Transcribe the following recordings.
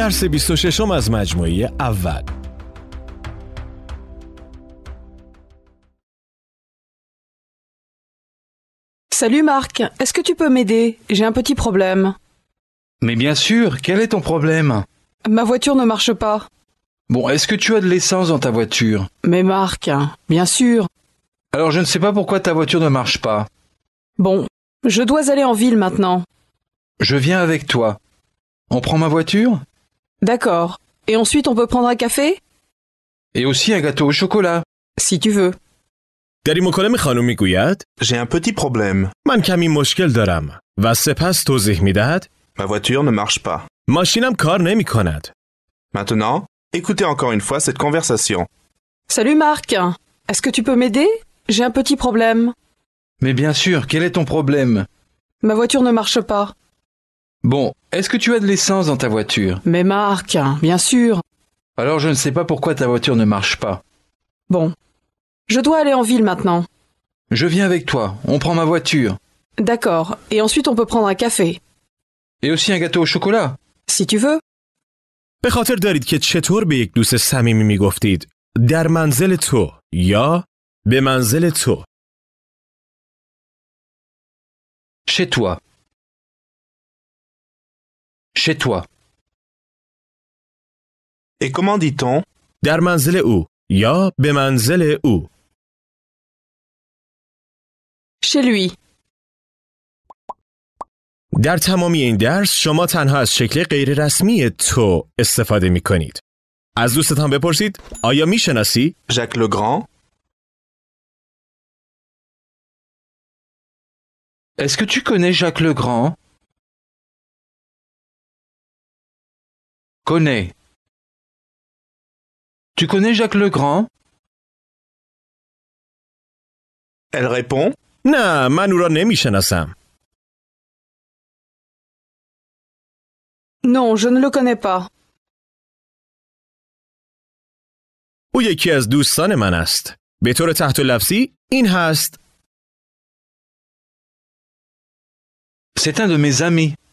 Salut Marc, est-ce que tu peux m'aider J'ai un petit problème. Mais bien sûr, quel est ton problème Ma voiture ne marche pas. Bon, est-ce que tu as de l'essence dans ta voiture Mais Marc, bien sûr. Alors je ne sais pas pourquoi ta voiture ne marche pas. Bon, je dois aller en ville maintenant. Je viens avec toi. On prend ma voiture D'accord. Et ensuite on peut prendre un café Et aussi un gâteau au chocolat. Si tu veux. J'ai un petit problème. Man Ma voiture ne marche pas. Machinam Maintenant, écoutez encore une fois cette conversation. Salut Marc. Est-ce que tu peux m'aider J'ai un petit problème. Mais bien sûr, quel est ton problème Ma voiture ne marche pas. Bon, est-ce que tu as de l'essence dans ta voiture Mais Marc, bien sûr. Alors je ne sais pas pourquoi ta voiture ne marche pas. Bon. Je dois aller en ville maintenant. Je viens avec toi, on prend ma voiture. D'accord, et ensuite on peut prendre un café. Et aussi un gâteau au chocolat. Si tu veux. Chez toi. chez toi. Et comment dit-on در منزل او یا به منزل او chez lui. در تمامی این درس شما تنها از شکل غیر رسمی تو استفاده می کنید. از دوستتان بپرسید آیا می شناسی؟ جک لگران Est-ce que tu connais Jacques connais. Tu connais Jacques Legrand Elle répond Na, Manurone Michanassin. Non, je ne le connais pas. او یکی از دوستان من است. به طور تحت لفظی این هست. C'est un de mes amis.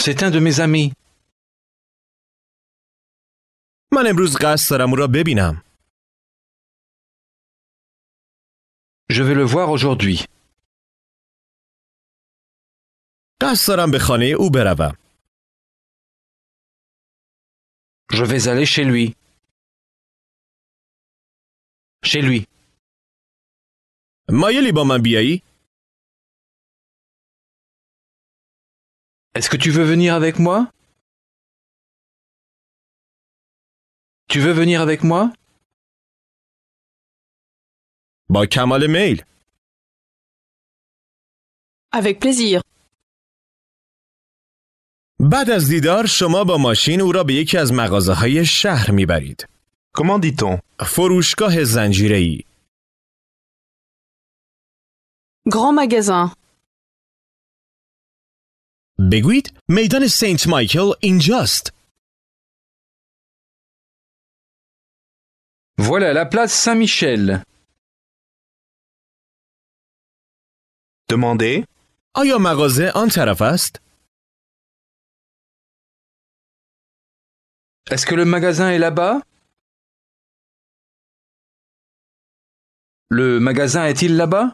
C'est un de mes amis. من امروز قصد دارم او را Je vais le voir aujourd'hui. قصد دارم به خانه او Je vais aller chez lui. Chez lui. مایلی با من بیایی؟ Est-ce que tu veux venir avec moi Tu veux venir avec moi Bah le mail. Avec plaisir. Badazdidar chamachine ou rabique azmar, mi barit. Comment dit-on Foroushka Hezan Grand magasin. Beguit, maiden saint Michael just. Voilà la place Saint-Michel. Demandez. آیا مغازه آن طرف است؟ Est-ce que le magasin est là-bas Le magasin est-il là-bas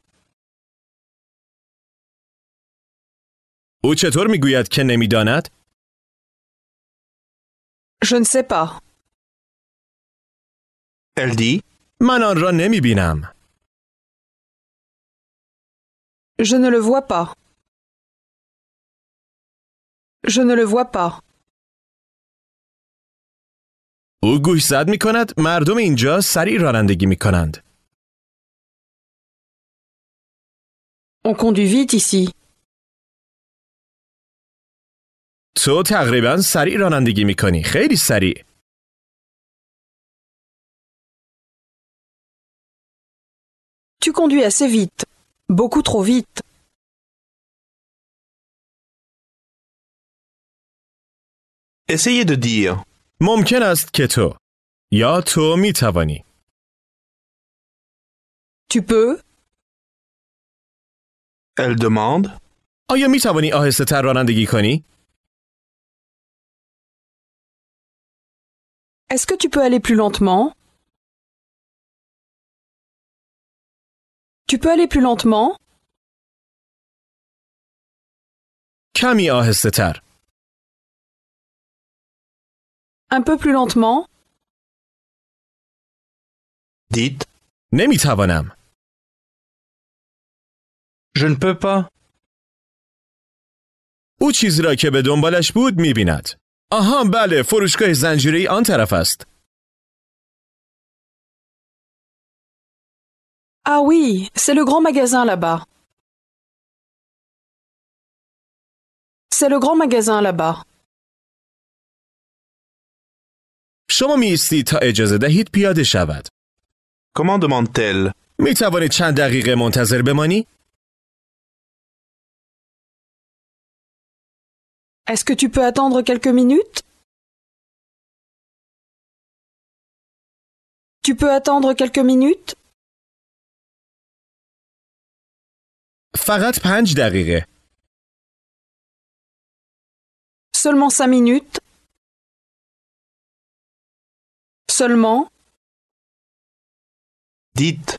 او چطور میگوید که نمیداند؟ Je ne sais pas. Elle dit من آن را نمی بینم. Je ne le vois pas. Je ne le vois pas. او گوش زد می کند مردم اینجا سریع رانندگی می کنند. On conduit vite ici. تو تقریبا سریع رانندگی میکنی خیلی سریع Tu conduis assez vite, beaucoup trop vite. Essayez de dire. ممکن است که تو یا تو می توانی. Tu peux Elle demande. آیا می توانی آهسته تر رانندگی کنی؟ Est-ce que tu peux aller plus lentement Tu peux aller plus lentement Un peu plus lentement Dites, Je ne peux pas. آها بله فروشگاه زنجیری آن طرف است. آه وی، سه لو گران magasin لبا سه لو گران grand لبا شما می تا اجازه دهید پیاده شود. کمان demande می توانید چند دقیقه منتظر بمانی؟ Est-ce que tu peux attendre quelques minutes Tu peux attendre quelques minutes Seulement cinq minutes. Seulement. Dites.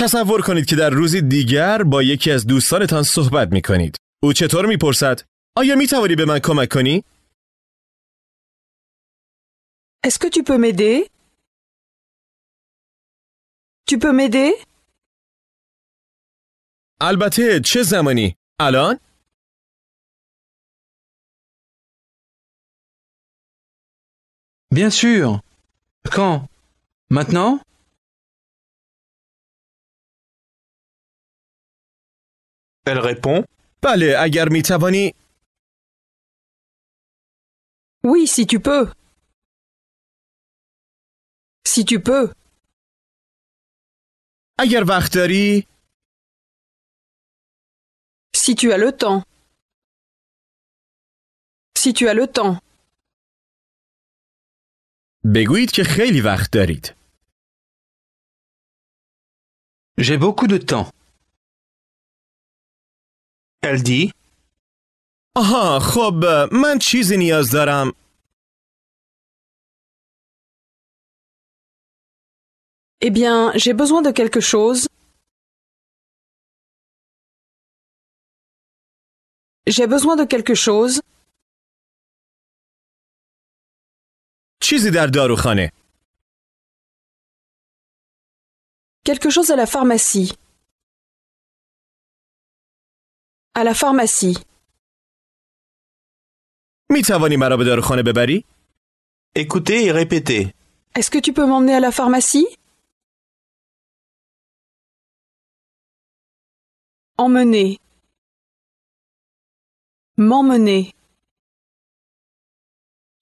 تصور کنید که در روزی دیگر با یکی از دوستانتان صحبت می کنید. او چطور می پرسد؟ آیا می توانی به من کمک کنی؟ Est-ce que tu peux m'aider? Tu peux m'aider? البته چه زمانی؟ الان؟ Bien sûr. Quand? Maintenant? Elle répond agar Oui, si tu peux. Si tu peux. Agar Si tu as le temps. Si tu as le temps. Beguit J'ai beaucoup de temps. LD آها خب من چیزی نیاز دارم Eh bien, j'ai besoin de quelque chose. J'ai besoin de quelque chose. چیزی در داروخانه. Quelque chose à la pharmacie. à la pharmacie. Écoutez et répétez. Est-ce que tu peux m'emmener à la pharmacie Emmener. M'emmener.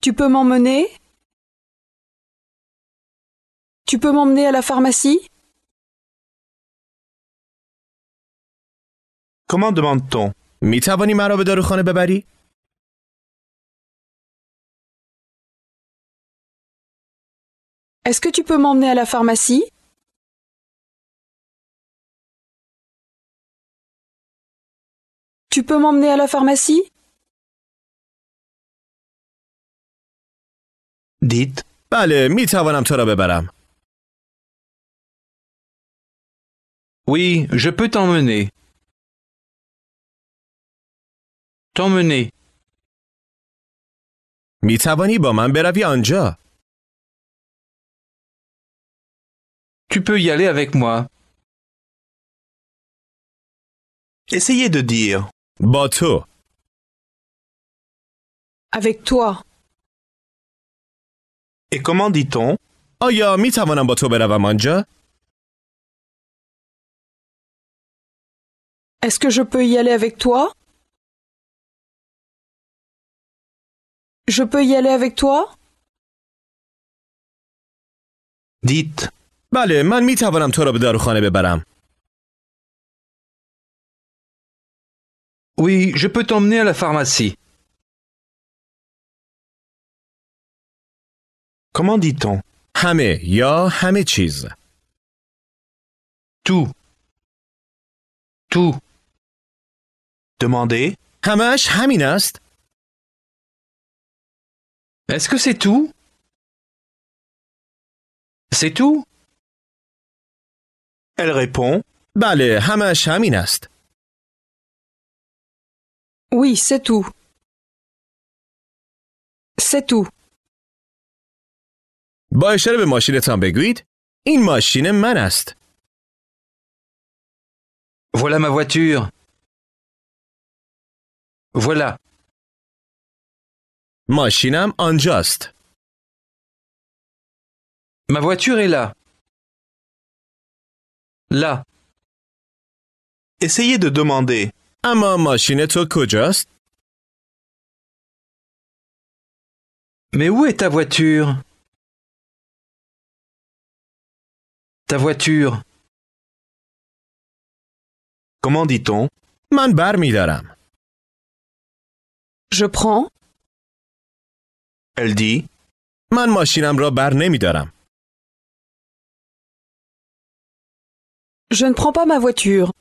Tu peux m'emmener Tu peux m'emmener à la pharmacie Comment demande-t-on est Est-ce que tu peux m'emmener à la pharmacie Tu peux m'emmener à la pharmacie Dites Oui, je peux t'emmener. t'emmener. Tu peux y aller avec moi. Essayez de dire Avec toi. Et comment dit-on Aya, می bato با تو est Est-ce que je peux y aller avec toi Je peux y aller avec toi Dites. Oui, je peux t'emmener à la pharmacie. Comment dit-on Hame, ya hame Tout. Tout. Demandez. Hamash, haminast. Est-ce que c'est tout C'est tout Elle répond Oui, c'est tout. C'est tout. با اشاره به ماشینتان بگویید این ماشین من Voilà ma voiture. Voilà. ماشینم unjust. Ma voiture est là. Là. Essayez de demander اما ماشین Mais où est ta voiture Ta voiture. Comment dit-on mi Je prends elle dit Je ne prends pas ma voiture.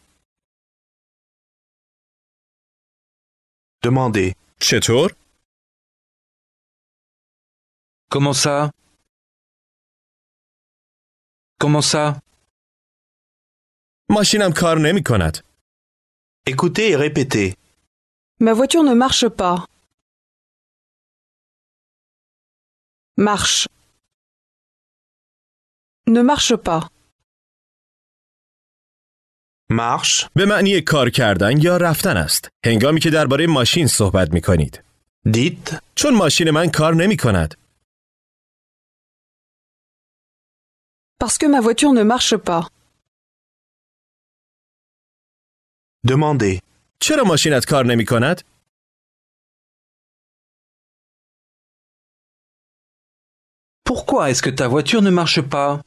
Demandez. Chetor Comment ça Comment ça Machinam kar Écoutez et répétez. Ma voiture ne marche pas. Marche. Ne marche pas. به معنی کار کردن یا رفتن است. هنگامی که درباره ماشین صحبت می کنید. دید چون ماشین من کار نمی کند. Parce que ma voiture ne marche pas. Demandez. چرا ماشینت کار نمی کند؟ Pourquoi est-ce que ta voiture ne marche pas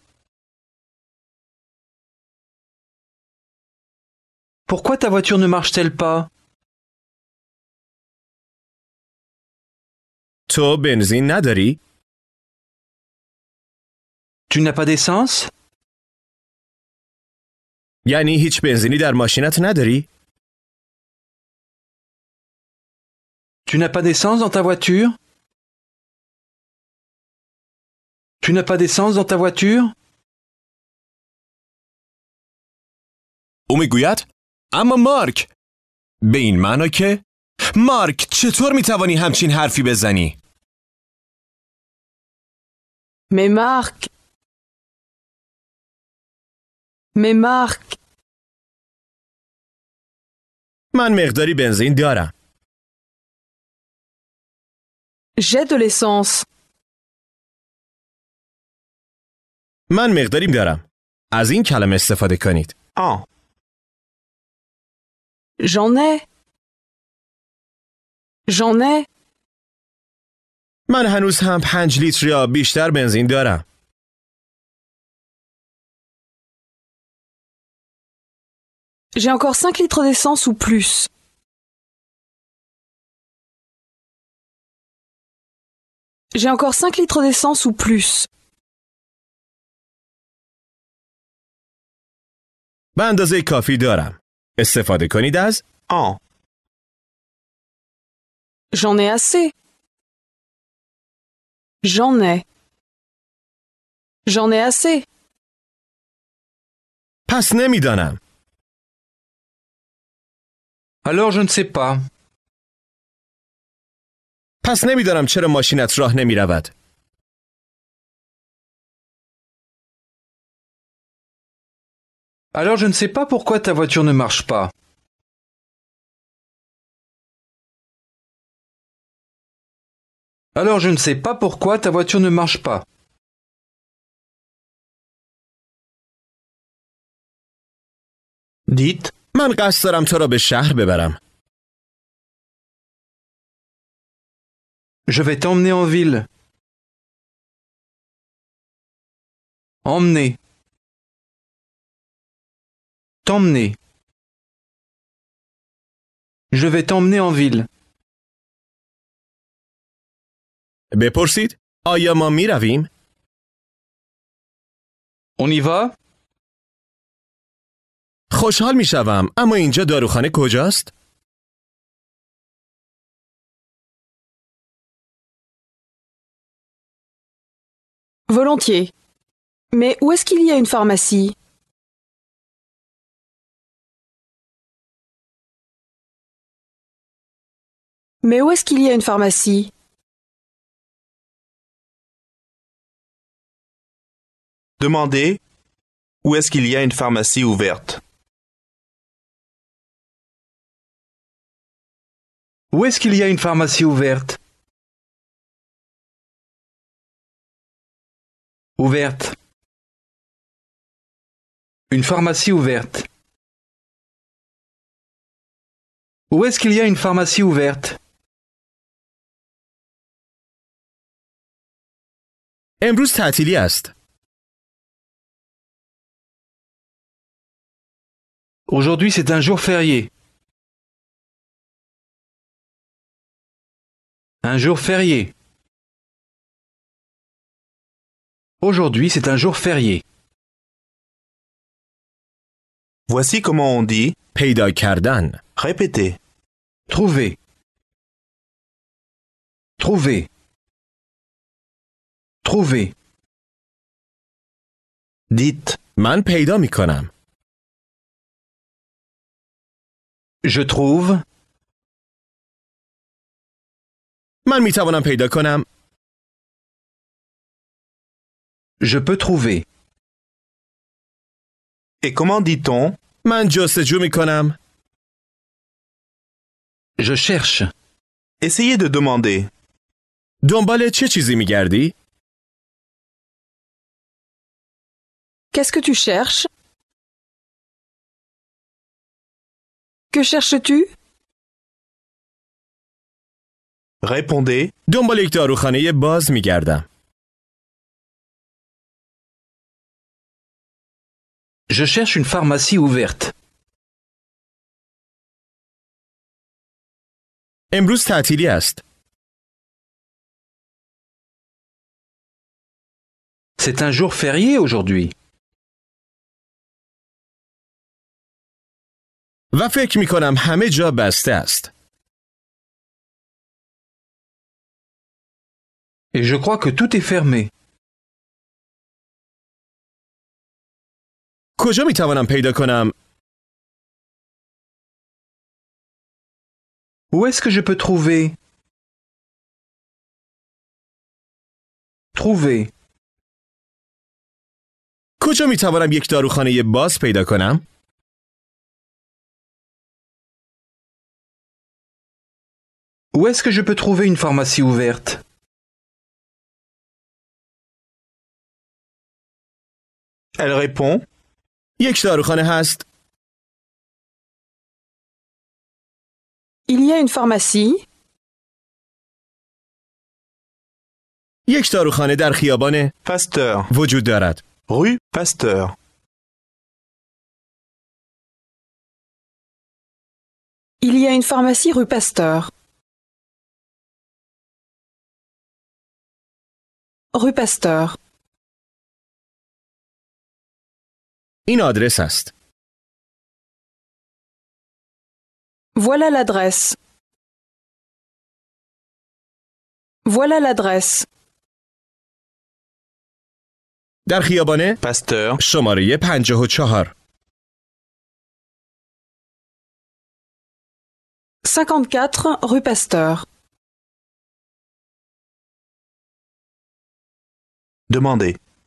Pourquoi ta voiture ne marche-t-elle pas Tu n'as pas d'essence Yani Tu n'as pas d'essence dans ta voiture Tu n'as pas او میگوید اما مارک به این معنا که مارک چطور توانی همچین حرفی بزنی؟ می مارک می مارک من مقداری بنزین دارم. جد من مقداری دارم. از این کلمه استفاده کنید. آ. جانه. جانه. من هنوز هم پنج لیتر یا بیشتر بنزین دارم. J'ai encore 5 litres d'essence ou plus. J'ai encore 5 litres d'essence ou plus. به اندازه کافی دارم. استفاده کنید از آن. J'en ai assez. J'en ai. J'en ai assez. پس نمیدانم. Alors je ne sais pas. پس نمیدانم چرا ماشینت راه نمی رود. Alors je ne sais pas pourquoi ta voiture ne marche pas. Alors je ne sais pas pourquoi ta voiture ne marche pas. Dites, Je vais t'emmener en ville. Emmener. T'emmener. Je vais t'emmener en ville. Beporsit, آیا ما می On y va? خوشحال می شوم اما اینجا داروخانه کجاست؟ Volontiers. Mais où est-ce qu'il y a une pharmacie Mais où est-ce qu'il y a une pharmacie Demandez où est-ce qu'il y a une pharmacie ouverte. Où est-ce qu'il y a une pharmacie ouverte Ouverte. Une pharmacie ouverte. Où est-ce qu'il y a une pharmacie ouverte Aujourd'hui, c'est un jour férié. Un jour férié. Aujourd'hui, c'est un jour férié. Voici comment on dit Payday Kardan. Répétez. Trouver. Trouver trouver. Dites. Man peida mikonam. Je trouve. Man mitavonam peida konam. Je peux trouver. Et comment dit-on? Man se mikonam. Je cherche. Essayez de demander. Don che chizi Qu'est-ce que tu cherches? Que cherches-tu? Répondez. E Je cherche une pharmacie ouverte. C'est un jour férié aujourd'hui. و فکر می کنم همه جا بسته است. Et je crois que tout est fermé. کجا می توانم پیدا کنم؟ Où est-ce que je peux trouver Trouver. کجا می توانم یک داروخانه باز پیدا کنم؟ Où est-ce que je peux trouver une pharmacie ouverte? Elle répond Il y a une pharmacie. Pasteur. Il y a une pharmacie rue Pasteur. Rue Pasteur Voilà l'adresse. Voilà l'adresse. در خیابان Pasteur, شماره 54 54 rue Pasteur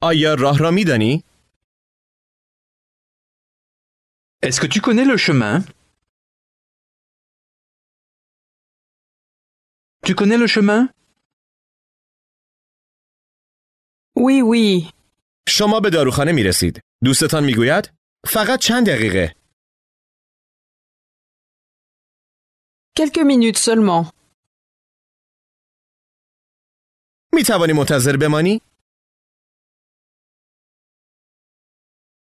آیا راه را می دانی؟ از که توی کنه لشمه؟ وی وی. شما به داروخانه می رسید. دوستتان می گوید؟ فقط چند دقیقه؟ کلکه منید سلمان. می توانی بمانی؟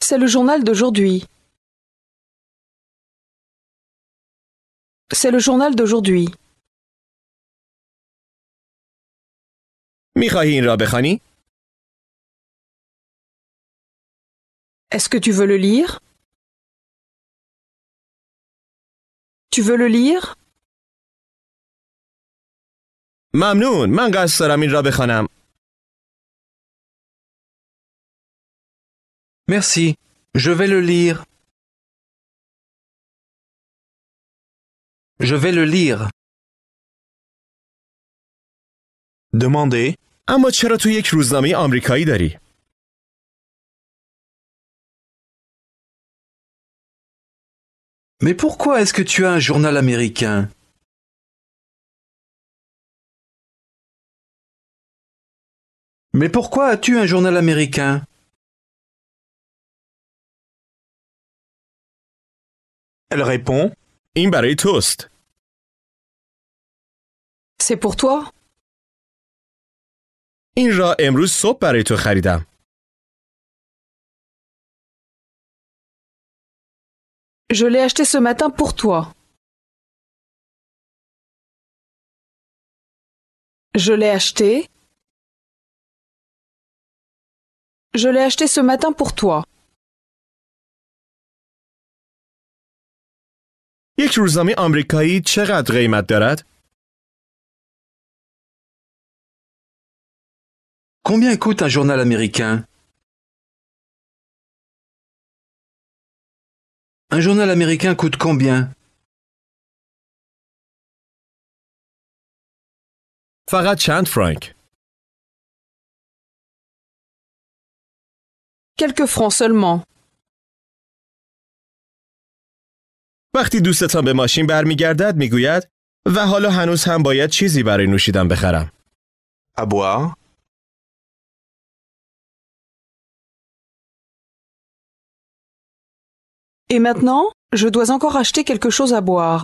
C'est le journal d'aujourd'hui. C'est le journal d'aujourd'hui. Est-ce que tu veux le lire Tu veux le lire Mamnoun, Mangasaramin Merci, je vais le lire. Je vais le lire. Demandez. Mais pourquoi est-ce que tu as un journal américain Mais pourquoi as-tu un journal américain Elle répond C'est pour toi Je l'ai acheté ce matin pour toi. Je l'ai acheté. Je l'ai acheté ce matin pour toi. Combien coûte un journal américain Un journal américain coûte combien Farad chant, Frank. Quelques francs seulement. وقتی دوستتان به ماشین برمیگردد میگوید و حالا هنوز هم باید چیزی برای نوشیدن بخرم. ابوا Et maintenant, je dois encore acheter quelque chose à boire.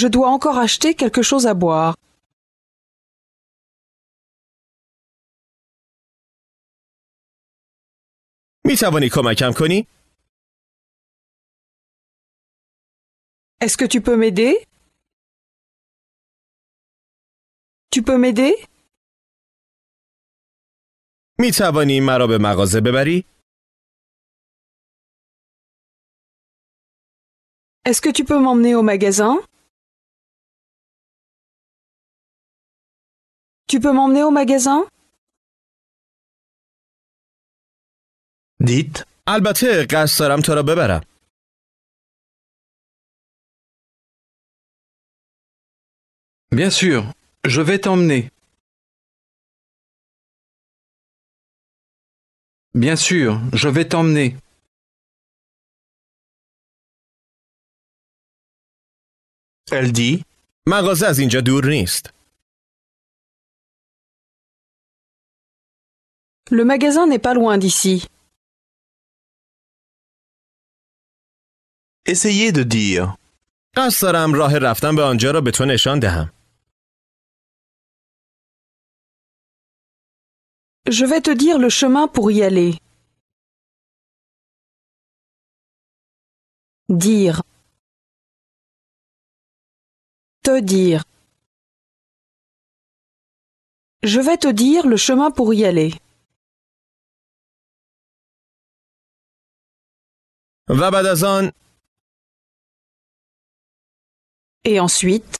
Je dois encore acheter quelque chose à boire. est Est-ce que tu peux m'aider? Tu peux m'aider? est Est-ce que tu peux m'emmener au magasin? Tu peux m'emmener au magasin? Bien sûr, je vais t'emmener. Bien sûr, je vais t'emmener. Elle dit Le magasin n'est pas loin d'ici. essayez de dire. قصد دارم راه رفتن به آنجا را به تو نشان دهم. Je vais te dire le chemin pour y aller. Dire. Te dire. Je vais te dire le chemin pour y aller. و بعد از آن Et ensuite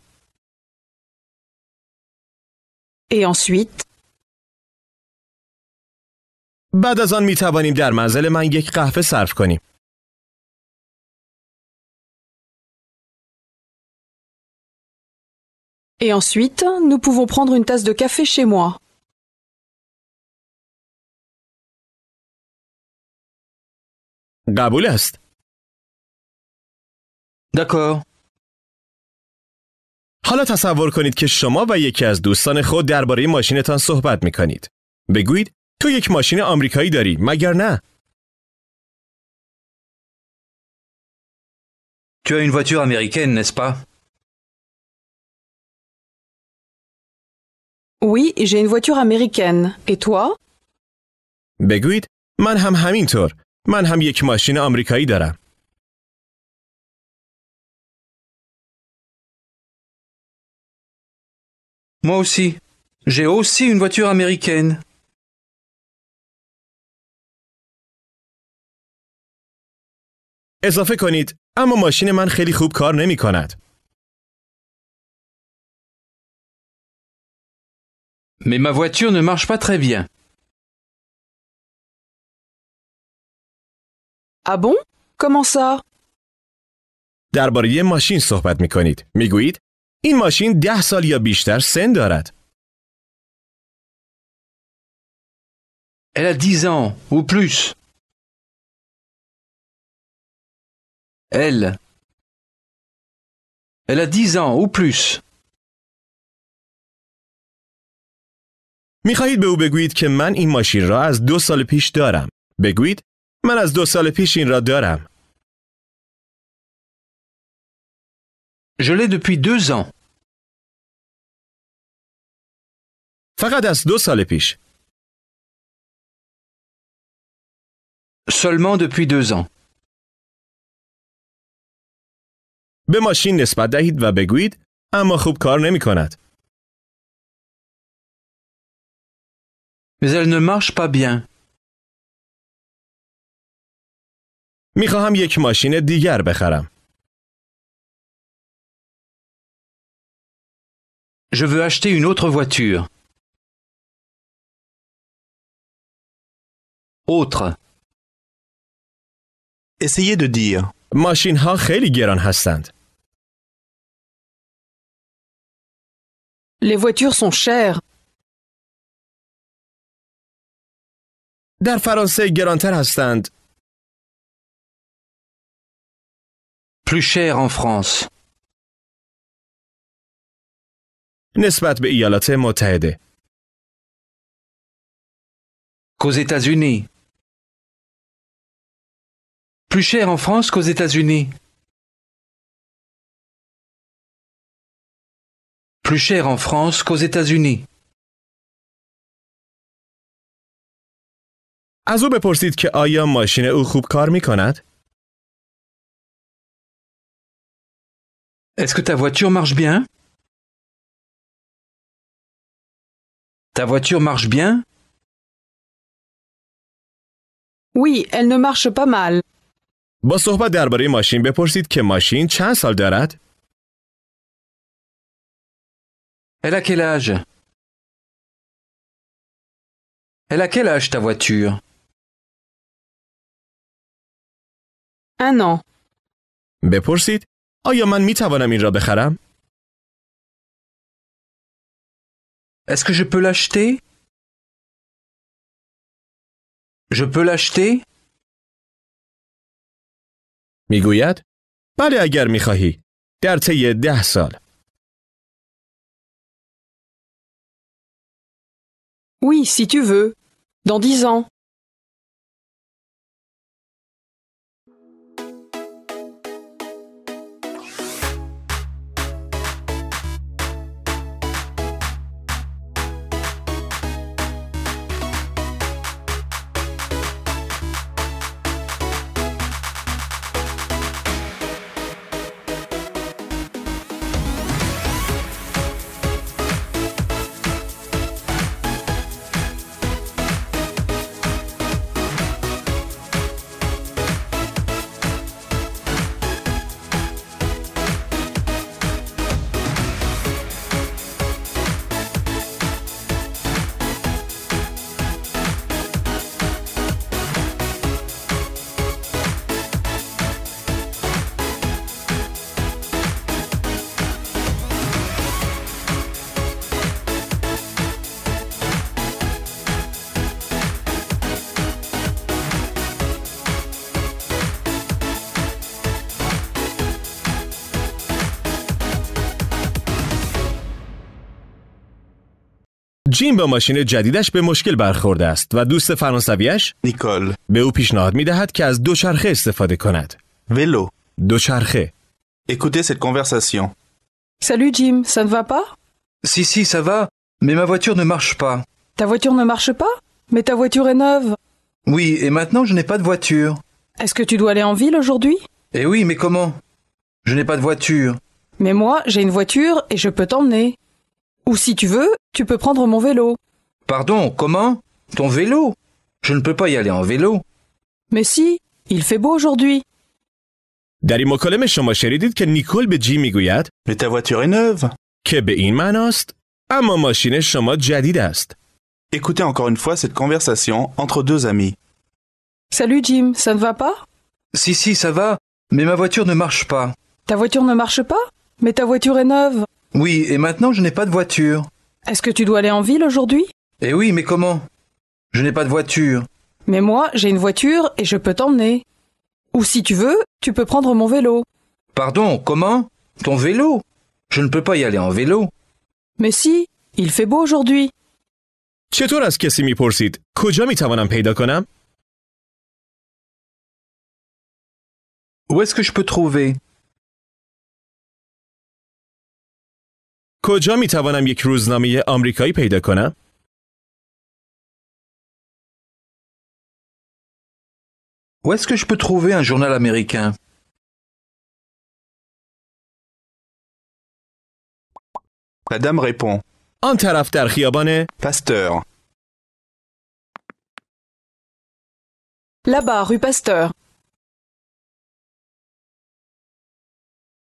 Et ensuite Et ensuite, nous pouvons prendre une tasse de café chez moi. قبول D'accord. حالا تصور کنید که شما و یکی از دوستان خود درباره ماشینتان صحبت می کنید. بگویید تو یک ماشین آمریکایی داری مگر نه؟ Tu as une voiture américaine, n'est-ce pas Oui, j'ai بگویید من هم همینطور. من هم یک ماشین آمریکایی دارم. Moi aussi. J'ai aussi une voiture américaine. اضافه کنید اما ماشین من خیلی خوب کار نمی کند. Mais ma voiture ne marche pas très bien. Ah bon Comment ça؟ درباره ماشین صحبت می کنید. می گویید این ماشین ده سال یا بیشتر سن دارد. Elle a 10 ans ou plus. Elle. Elle a 10 ans ou plus. میخواهید به او بگویید که من این ماشین را از دو سال پیش دارم. بگویید من از دو سال پیش این را دارم. Je l'ai depuis deux ans. فقط از دو سال پیش. Seulement depuis deux ans. به ماشین نسبت دهید و بگویید اما خوب کار نمی کند. Mais elle ne marche pas bien. می خواهم یک ماشین دیگر بخرم. Je veux acheter une autre voiture. Autre. Essayez de dire. Machine ha Les voitures sont chères. Plus cher en France. نسبت به ایالات متحده. Qu'aux États-Unis. Plus cher en France qu'aux États-Unis. Plus cher en France qu'aux États-Unis. از او بپرسید که آیا ماشین او خوب کار می کند؟ Est-ce que ta voiture marche bien? Ta voiture marche bien Oui, elle ne marche pas mal. با صحبت درباره ماشین بپرسید که ماشین چند سال دارد؟ Elle a quel âge Elle a ta voiture an. بپرسید آیا من می توانم این را بخرم؟ Est-ce que je peux l'acheter Je peux l'acheter Oui, si tu veux. Dans dix ans. Écoutez cette conversation. Salut Jim, ça ne va pas Si, si, ça va, mais ma voiture ne marche pas. Ta voiture ne marche pas Mais ta voiture est neuve. Oui, et maintenant je n'ai pas de voiture. Est-ce que tu dois aller en ville aujourd'hui Eh oui, mais comment Je n'ai pas de voiture. Mais moi, j'ai une voiture et je peux t'emmener. Ou si tu veux, tu peux prendre mon vélo. Pardon, comment Ton vélo Je ne peux pas y aller en vélo. Mais si, il fait beau aujourd'hui. Mais ta voiture est neuve. Ke be Écoutez encore une fois cette conversation entre deux amis. Salut Jim, ça ne va pas Si, si, ça va, mais ma voiture ne marche pas. Ta voiture ne marche pas Mais ta voiture est neuve. Oui, et maintenant je n'ai pas de voiture. Est-ce que tu dois aller en ville aujourd'hui Eh oui, mais comment Je n'ai pas de voiture. Mais moi, j'ai une voiture et je peux t'emmener. Ou si tu veux, tu peux prendre mon vélo. Pardon, comment Ton vélo Je ne peux pas y aller en vélo. Mais si, il fait beau aujourd'hui. Où est-ce que je peux trouver کجا می توانم یک روزنامه آمریکایی پیدا کنم؟ Où est-ce que je peux trouver un journal américain La dame répond. En taraf dar khiyabane. Pasteur. Là-bas, rue Pasteur.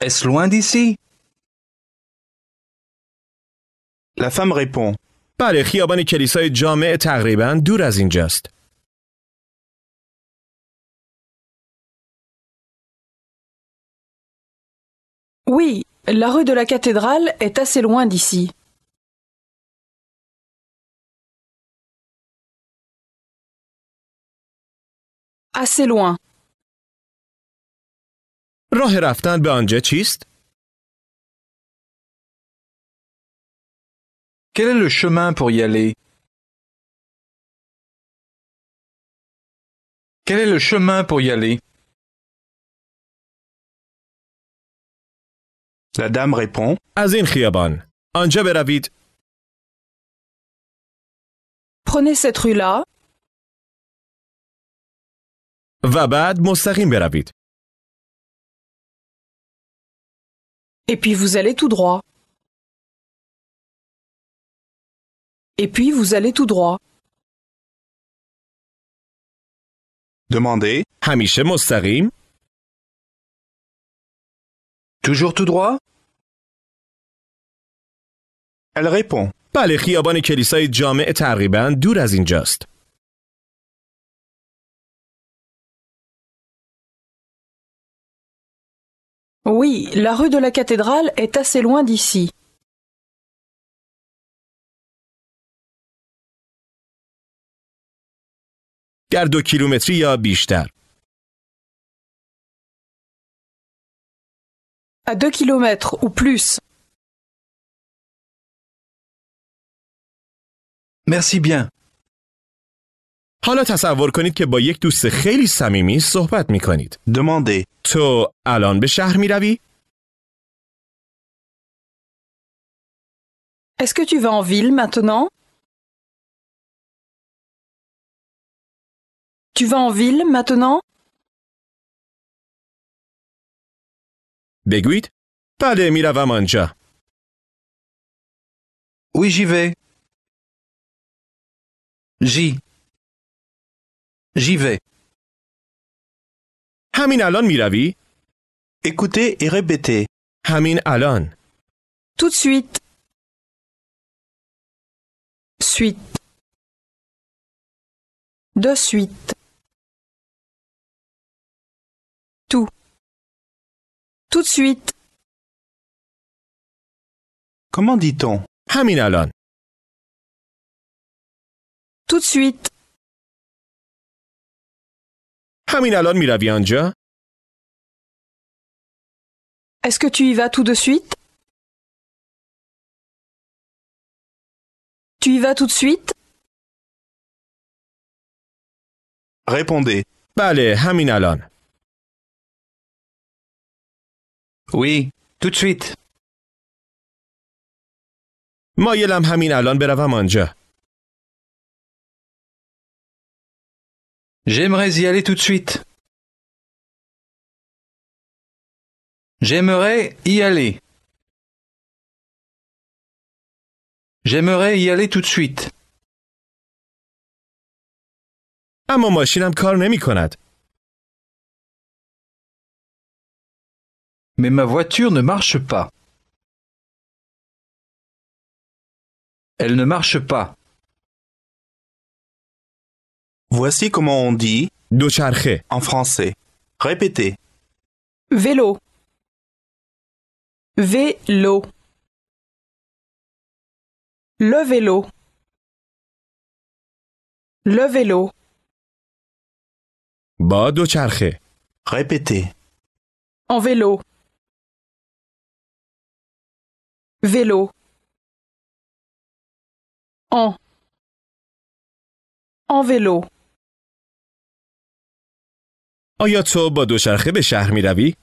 Est-ce loin d'ici La femme répond. Oui, la rue de la cathédrale est assez loin d'ici. Assez loin. راه رفتن به آنجا چیست؟ Quel est le chemin pour y aller? Quel est le chemin pour y aller? La dame répond Azin khiyaban. Anja Beravid. Prenez cette rue-là و bad مستقیم beravid. Et puis vous allez tout droit. Et puis vous allez tout droit. Demandez. همیشه Toujours tout droit Elle répond. Oui, la rue de la Cathédrale est assez loin d'ici. de à plus. À deux kilomètres ou plus. Merci bien. حالا تصور کنید که با یک دوست خیلی صمیمی صحبت می کنید. دمانده تو الان به شهر می روی؟ Est-ce que tu vas en ville maintenant? Tu vas en ville maintenant? بگویید بله می آنجا. Oui, j'y vais. J'y. J'y vais. Hamin Alon, Milavi. Écoutez et répétez. Hamin Alon. Tout de suite. Suite. De suite. Tout. Tout de suite. Comment dit-on Hamin Alon. Tout de suite. Hamin الان می est Est-ce que tu y vas tout de suite? Tu y vas tout de suite? Répondez. Bale, Hamin Lon. Oui, tout de suite. Moi, Hamin Alan, Beravamanja. J'aimerais y aller tout de suite. J'aimerais y aller. J'aimerais y aller tout de suite. Mais ma voiture ne marche pas. Elle ne marche pas. Voici comment on dit charger en français. Répétez. Vélo. Vélo. Le vélo. Le vélo. de charger. Répétez. En vélo. Vélo. En. En vélo est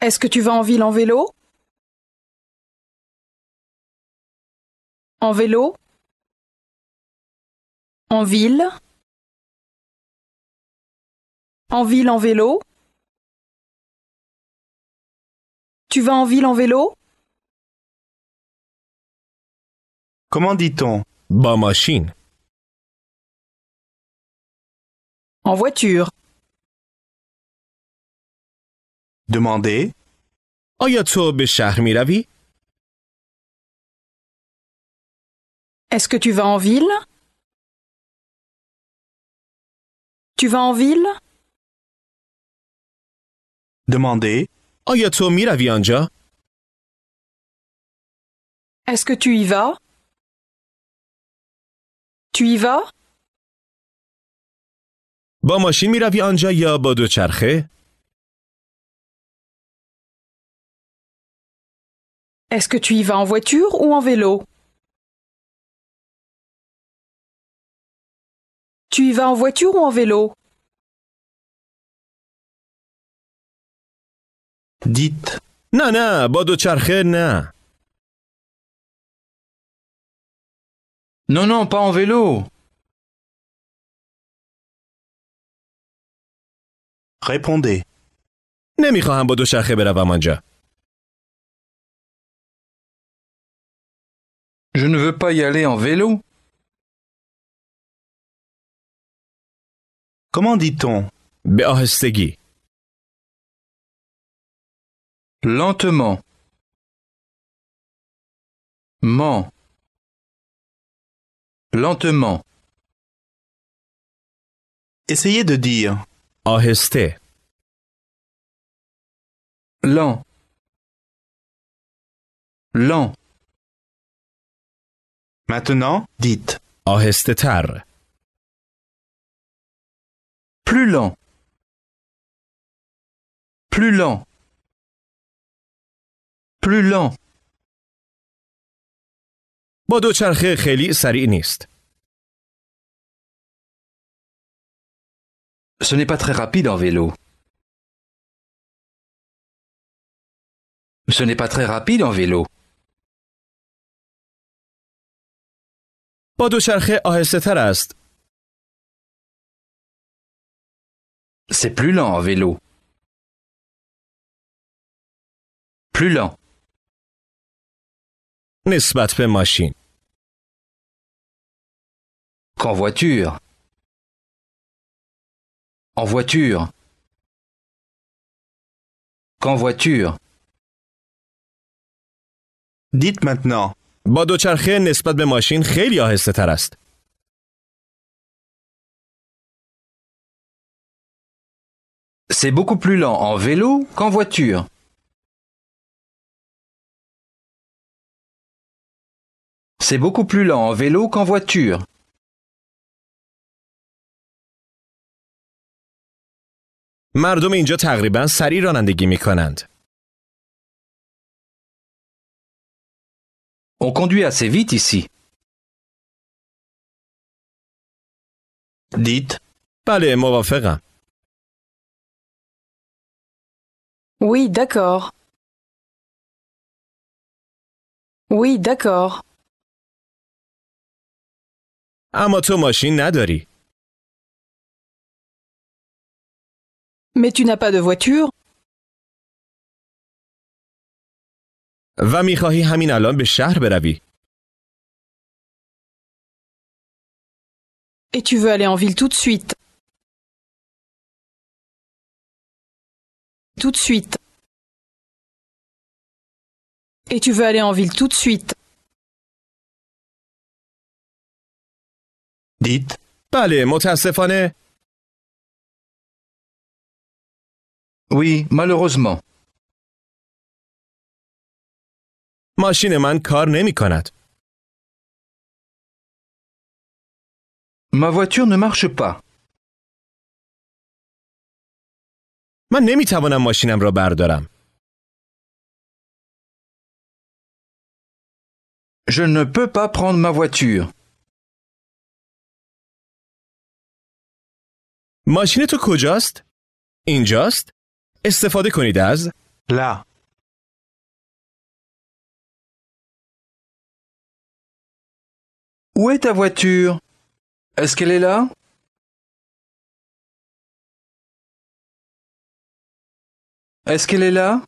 Est-ce que tu vas en ville en vélo En vélo En ville En ville en vélo Tu vas en ville en vélo Comment dit-on Ba machine. En voiture. Demandez. آیا تو est Est-ce que tu vas en ville Tu vas en ville Demandez. آیا miravi anja? est Est-ce que tu y vas Tu y vas est Est-ce que tu y vas en voiture ou en vélo? Tu y vas en voiture ou en vélo? Dites. Non, non, pas en vélo. Répondez. Je ne veux pas y aller en vélo. Comment dit-on Lentement. Ment. Lentement. Essayez de dire آهسته لان لان Maintenant, dites. آهسته تر. Plus lent. Plus lent. Plus lent. با دوچرخه خیلی سریع نیست. Ce n'est pas très rapide en vélo. Ce n'est pas très rapide en vélo. C'est plus lent en vélo. Plus lent. pas به machine? Qu'en voiture. En voiture Qu'en voiture Dites maintenant. با n'est pas به machine خیلی C'est beaucoup plus lent en vélo qu'en voiture. C'est beaucoup plus lent en vélo qu'en voiture. مردم اینجا تقریبا سریع رانندگی می کنند. On conduit assez vite ici. Dit. بله موافقم. Oui, d'accord. Oui, d'accord. اما تو ماشین نداری. Mais tu n'as pas de voiture Et tu veux aller en ville tout de suite. Tout de suite. Et tu veux aller en ville tout de suite. Dites. بله متاسفانه Oui, malheureusement. ماشین من کار نمی کند. Ma voiture ne marche pas. من نمی توانم ماشینم را بردارم. Je ne peux pas prendre ma voiture. ماشین تو کجاست؟ اینجاست؟ استفاده کنید از لا Où est ta voiture Est-ce qu'elle est là Est-ce qu'elle est là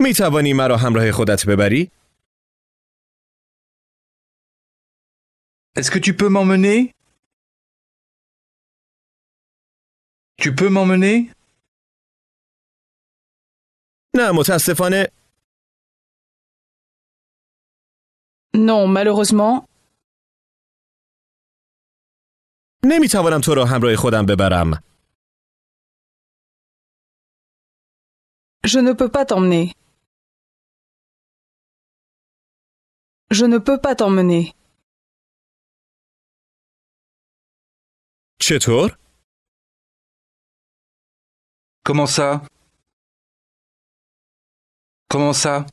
می توانی مرا همراه خودت ببری؟ Est-ce que tu peux m'emmener Tu peux m'emmener Non, malheureusement, je ne peux pas t'emmener. Je ne peux pas t'emmener. چطور؟ Comment ça Comment ça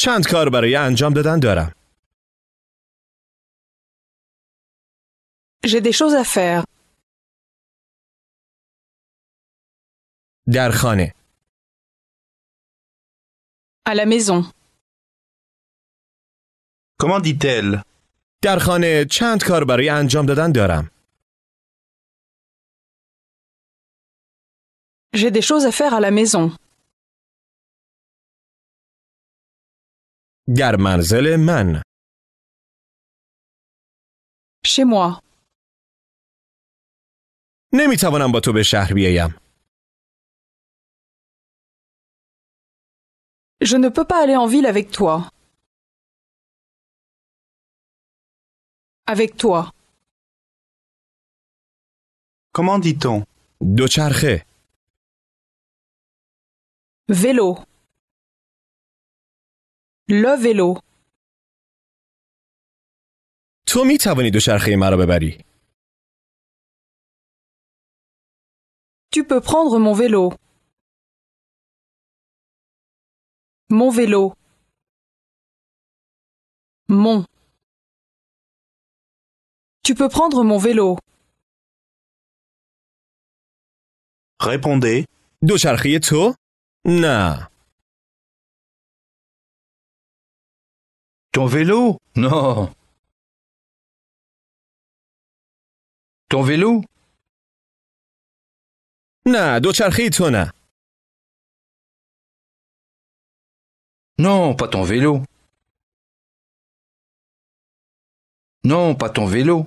Chant کار برای انجام دادن J'ai des choses à faire در à la maison. Comment dit-elle در chant چند کار برای انجام J'ai des choses à faire à la maison. Chez moi. Je ne peux pas aller en ville avec toi. Avec toi. Comment dit-on Vélo Le vélo Tu peux prendre mon vélo. Mon vélo. Mon. Tu peux prendre mon vélo. Répondez. Non. Ton vélo Non. Ton vélo Non, do Non, pas ton vélo. Non, pas ton vélo.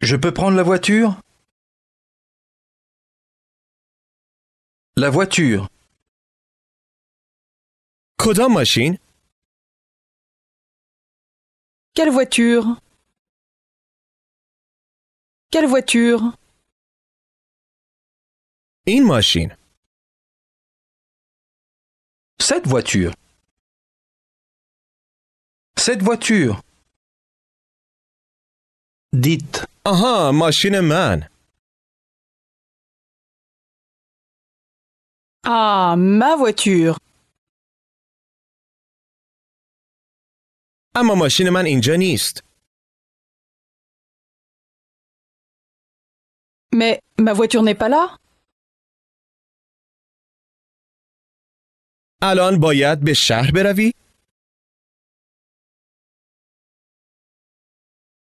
Je peux prendre la voiture La voiture. Quelle machine Quelle voiture Quelle voiture Une machine. Cette voiture. Cette voiture. Dites. آها ماشین من Ah, ما voiture. اما ماشین من اینجا نیست. Mais ma voiture n'est pas là. الان باید به شهر بروی؟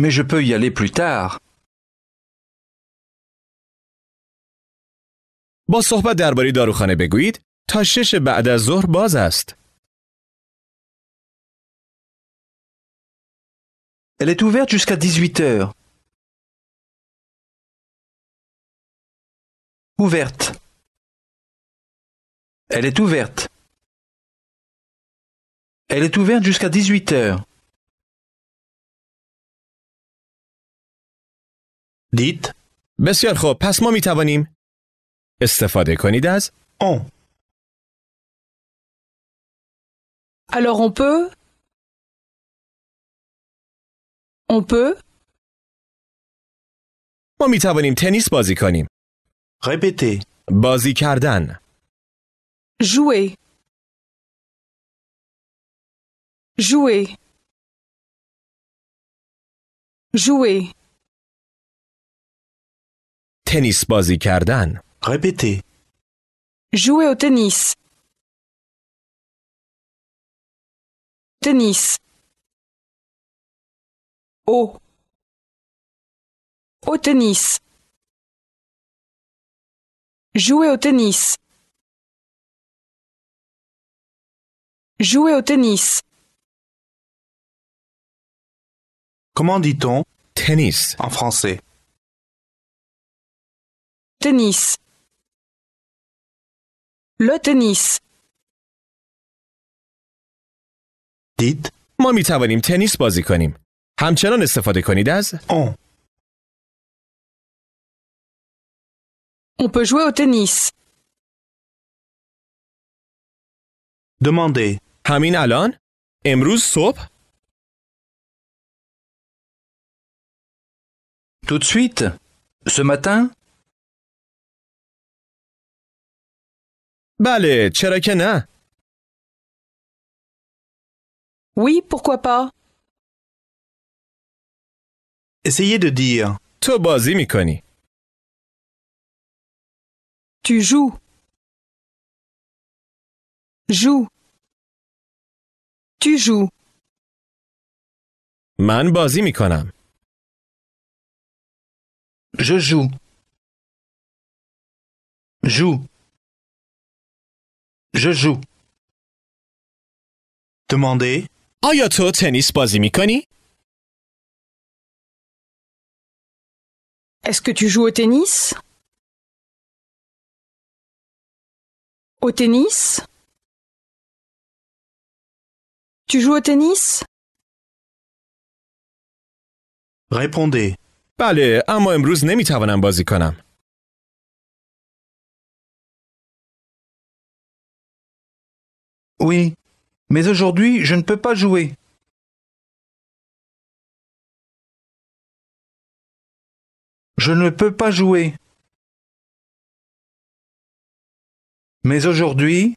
Mais je peux y aller plus tard. Elle est ouverte jusqu'à 18 heures. Ouverte. Elle est ouverte. Elle est ouverte jusqu'à 18 heures. دید؟ بسیار خوب پس ما می توانیم استفاده کنید از اون. Alors on peut On peut ما می توانیم تنیس بازی کنیم. répéter, بازی کردن. jouer Jouer Jouer tennis بازی Répétez. Jouer au tennis. Tennis. Au. Au tennis. Jouer au tennis. Jouer au tennis. Comment dit-on Tennis. en français tennis le tennis دید ما می توانیم تنیس بازی کنیم همچنان استفاده کنید از On. On peut jouer au tennis. Demandez. همین الان امروز صبح Tout de suite Ce matin بله Oui, pourquoi pas Essayez de dire تو بازی Tu joues. Joue. Tu joues. Man Je joue. Joue. Je joue. Demandez. آیا تو تنیس بازی est Est-ce que tu joues au tennis Au tennis Tu joues au tennis Répondez. Bale, amo امروز نمیتوانم bazikanam. Oui, mais aujourd'hui je ne peux pas jouer. Je ne peux pas jouer. Mais aujourd'hui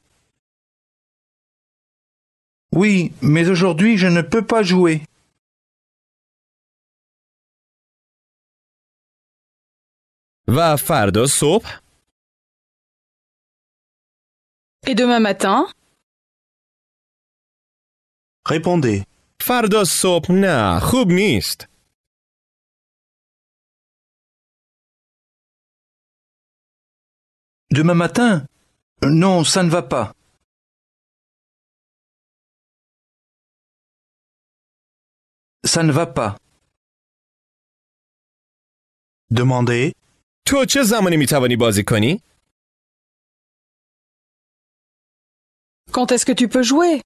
Oui, mais aujourd'hui je ne peux pas jouer. Va faire de soupe. Et demain matin Répondez. Fardos sop, na, Demain matin Non, ça ne va pas. Ça ne va pas. Demandez. تو چه زمانی می Quand est-ce que tu peux jouer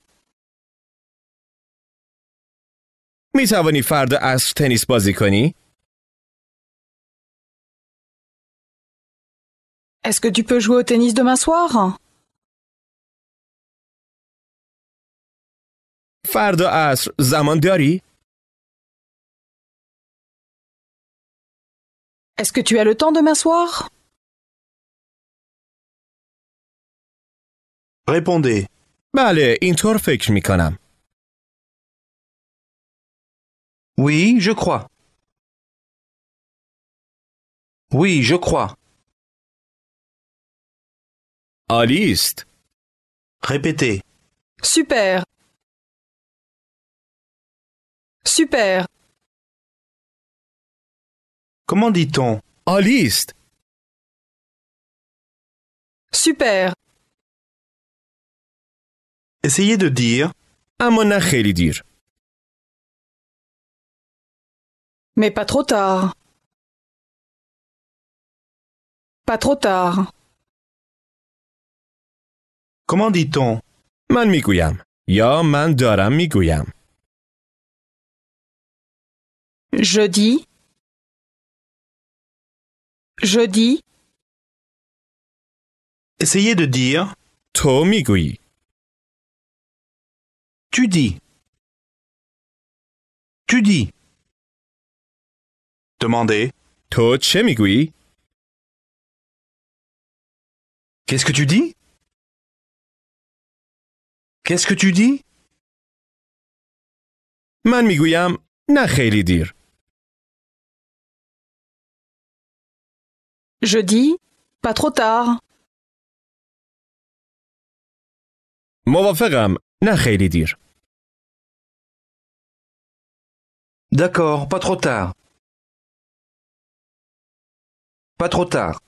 می توانی فردا عصر تنیس بازی کنی؟ Est-ce que tu peux jouer au tennis demain soir? فردا عصر زمان داری؟ Est-ce que tu as le temps demain soir? Répondez. بله اینطور فکر می کنم. Oui, je crois. Oui, je crois. À Répétez. Super. Super. Comment dit-on À Super. Essayez de dire. Un l'idir. Mais pas trop tard. Pas trop tard. Comment dit-on Man migujam. Yo, man Je dis. Je dis. Essayez de dire To migui. Tu dis. Tu dis. Demandez. To Migui. Qu'est-ce que tu dis Qu'est-ce que tu dis Man Miguyam, n'a خیلی dire. Je dis pas trop tard. موافقم نه خیلی dire. D'accord, pas trop tard. Pas trop tard.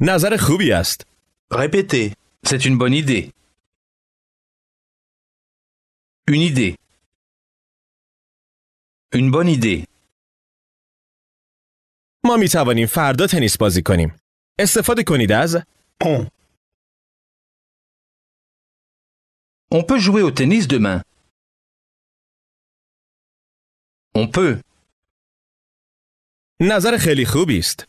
Nazareth rubiast Répétez. C'est une bonne idée. Une idée. Une bonne idée. ما On. On peut jouer au tennis demain. On peut. نظر خیلی خوبی است.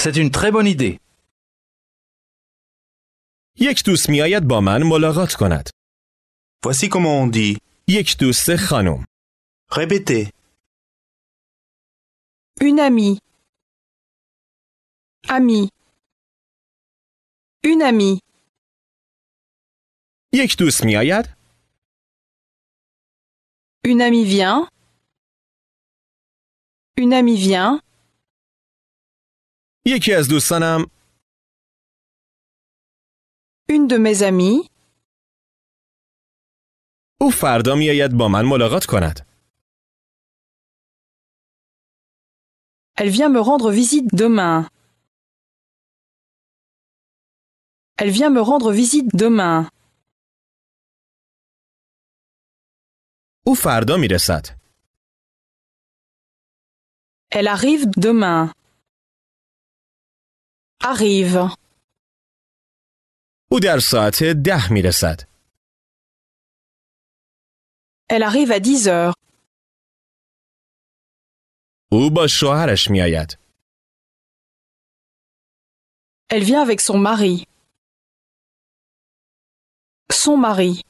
C'est une très bonne idée. یک دوست میآید با من ملاقات کند. Voici comment on dit. یک دوست خانم. Répétez. Une amie. Ami. Une amie. یک دوست میآید. Une amie vient. Une amie vient. Une de mes amies. او فردا میآید با من Elle vient me rendre visite demain. Elle vient me rendre visite demain. او فردا elle arrive demain. Arrive. udarsat et ده Elle arrive à 10 heures. او با Elle vient avec son mari. Son mari.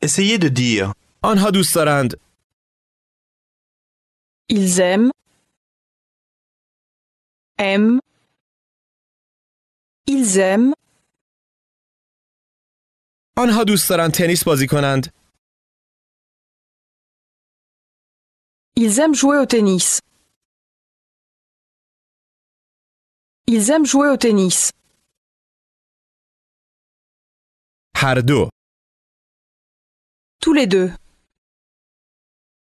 Essayez de dire. آنها دوست ils aiment. Aiment. Ils aiment. آنها دوست دارند Ils aiment jouer au tennis. Ils aiment jouer au tennis. هر Tous les deux.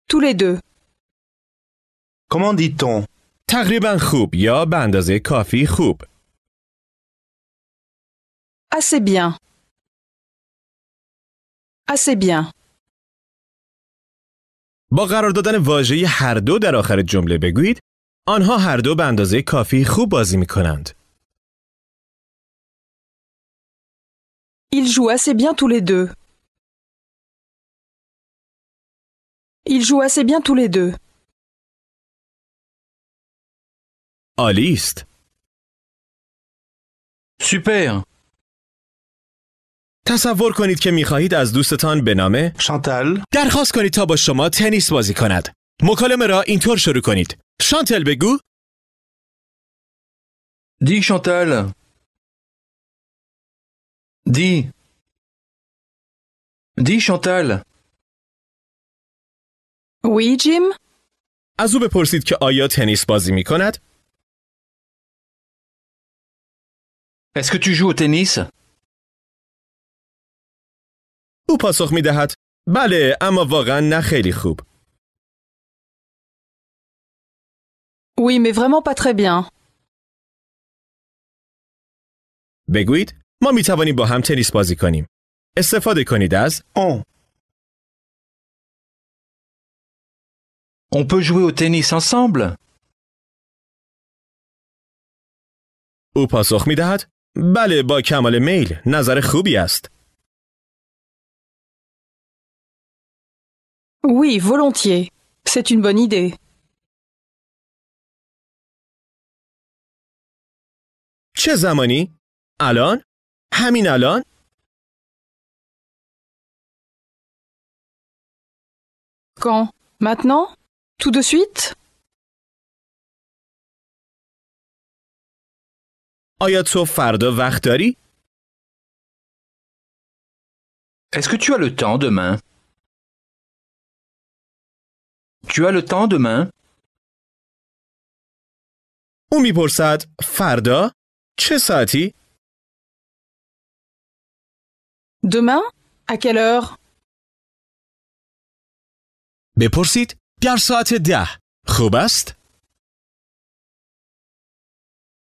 Tous les deux. Comment dit-on تقریبا خوب یا به اندازه کافی خوب. Assez bien. Assez bien. با قرار دادن واژه هر دو در آخر جمله بگویید آنها هر دو به اندازه کافی خوب بازی می کنند. Il jouent assez bien tous les deux. Il joue assez bien tous les deux. عالی است. سوپر. تصور کنید که میخواهید از دوستتان به نام شانتل درخواست کنید تا با شما تنیس بازی کند. مکالمه را اینطور شروع کنید. شانتل بگو. دی شانتل. دی. دی شانتل. وی جیم. از او بپرسید که آیا تنیس بازی می کند Est-ce que tu joues au tennis? Ou pas, Sormidahat? hat à n'a Oui, mais vraiment pas très bien. Beguit, mamita boni boham tennis posikonim. Est-ce que On. On peut jouer au tennis ensemble? Ou pas, Sormidahat? بله با کمال میل نظر خوبی است. Oui, volontiers. C'est une bonne idée. چه زمانی؟ الان؟ همین الان؟ Quand Maintenant Tout de suite آیا تو فردا وقت داری؟ Est-ce que tu as le temps demain? Tu as le temps demain? او میپرسد فردا چه ساعتی؟ Demain? À quelle heure? بپرسید در ساعت ده خوب است؟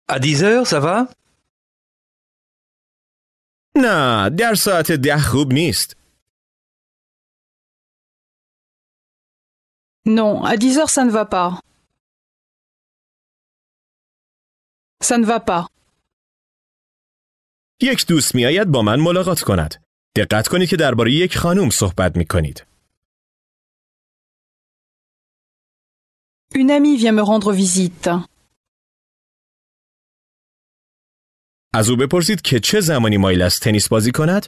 À 10 نه در ساعت ده خوب نیست نه، à 10 heures, ça ne va pas. یک دوست میآید با من ملاقات کند دقت کنید که درباره یک خانم صحبت می کنید Une amie vient me rendre visite. از او بپرسید که چه زمانی مایل است تنیس بازی کند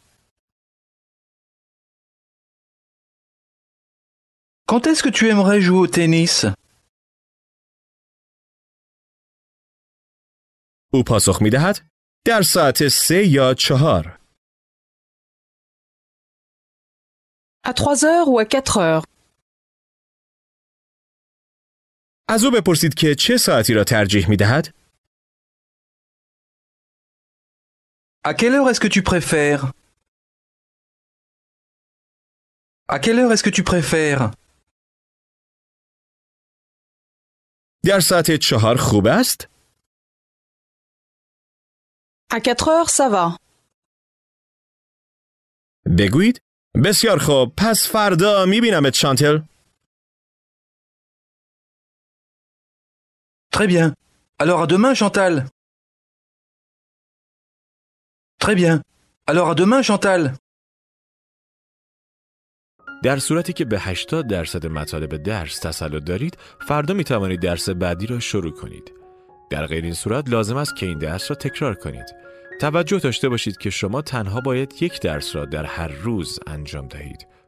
Quand est-ce que tu aimerais jouer au tennis او پاسخ می دهد در ساعت 3 یا چهار. À 3 heures ou à 4 heures از او بپرسید که چه ساعتی را ترجیح می دهد؟ À quelle heure est-ce que tu préfères À quelle heure est-ce que tu préfères À 4 heures, ça va. بگویید بسیار خوب پس mi binamet Très bien. Alors à demain, Chantal. Très bien. Alors à demain Chantal. در صورتی که به 80 درصد مطالب درس تسلط دارید، فردا می توانید درس بعدی را شروع کنید. در غیر این صورت لازم است که این درس را تکرار کنید. توجه داشته باشید که شما تنها باید یک درس را در هر روز انجام دهید.